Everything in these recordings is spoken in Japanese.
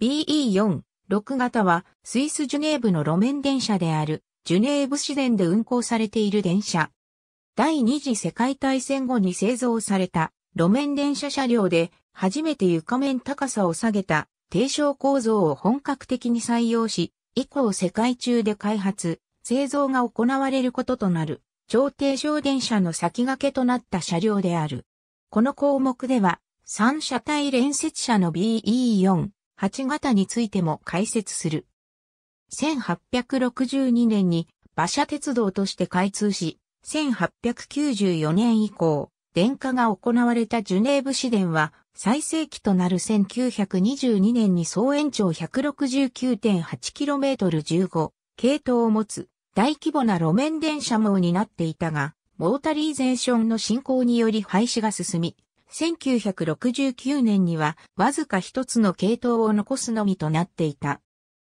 BE4、6型はスイスジュネーブの路面電車であるジュネーブ市電で運行されている電車。第二次世界大戦後に製造された路面電車車両で初めて床面高さを下げた低床構造を本格的に採用し、以降世界中で開発、製造が行われることとなる超低床電車の先駆けとなった車両である。この項目では三車体連接車の BE4、8型についても解説する。1862年に馬車鉄道として開通し、1894年以降、電化が行われたジュネーブ市電は最盛期となる1922年に総延長 169.8km15 系統を持つ大規模な路面電車網になっていたが、モータリーゼーションの進行により廃止が進み、1969年にはわずか一つの系統を残すのみとなっていた。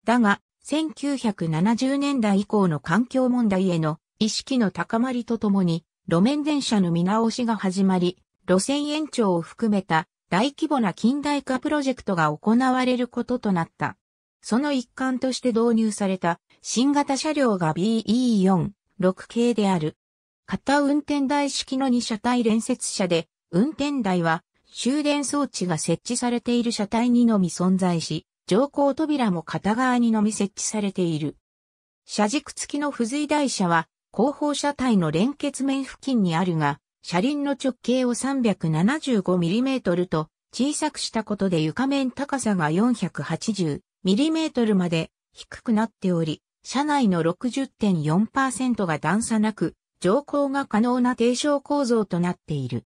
だが、1970年代以降の環境問題への意識の高まりとともに、路面電車の見直しが始まり、路線延長を含めた大規模な近代化プロジェクトが行われることとなった。その一環として導入された新型車両が BE46 系である。片運転台式の2車体連接車で運転台は終電装置が設置されている車体にのみ存在し、乗降扉も片側にのみ設置されている。車軸付きの付随台車は後方車体の連結面付近にあるが、車輪の直径を 375mm と小さくしたことで床面高さが 480mm まで低くなっており、車内の60.4%が段差なく、乗降が可能な低床構造となっている。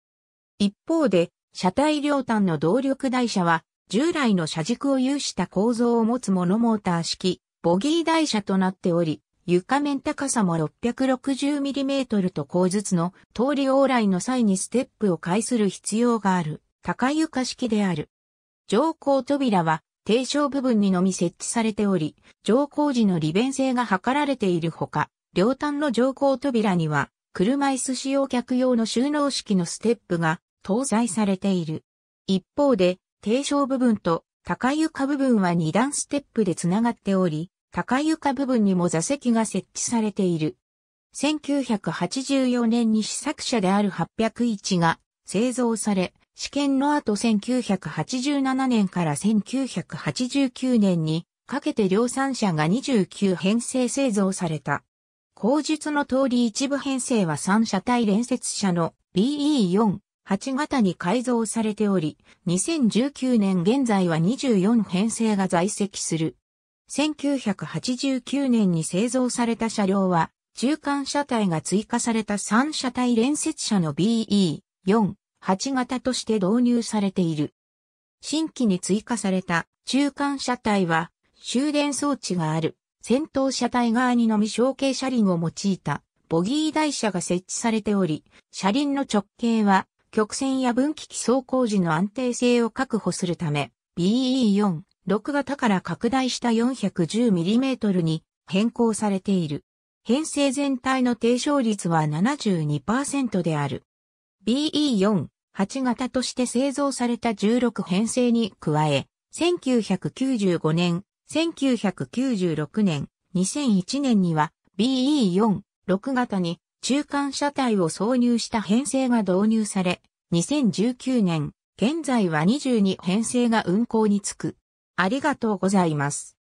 一方で、車体両端の動力台車は、従来の車軸を有した構造を持つモノモーター式、ボギー台車となっており、床面高さも 660mm と後筒の通り往来の際にステップを介する必要がある高床式である。乗降扉は低床部分にのみ設置されており、乗降時の利便性が図られているほか、両端の乗降扉には車椅子使用客用の収納式のステップが搭載されている。一方で、低床部分と高床部分は2段ステップでつながっており、高床部分にも座席が設置されている。1984年に試作車である801が製造され、試験の後1987年から1989年にかけて量産車が29編成製造された。口述の通り一部編成は3車体連接車の BE4 8型に改造されており、2019年現在は24編成が在籍する。1989年に製造された車両は、中間車体が追加された3車体連接車の BE、4、8型として導入されている。新規に追加された中間車体は終電装置がある先頭車体側にのみ小径車輪を用いたボギー台車が設置されており、車輪の直径は曲線や分岐器走行時の安定性を確保するため、BE4、6型から拡大した 410mm に変更されている。編成全体の低床率は72%である。BE4、8型として製造された16編成に加え、1995年、1996年、2001年には BE4、6型に中間車体を挿入した編成が導入され、2019年、現在は22編成が運行につく。ありがとうございます。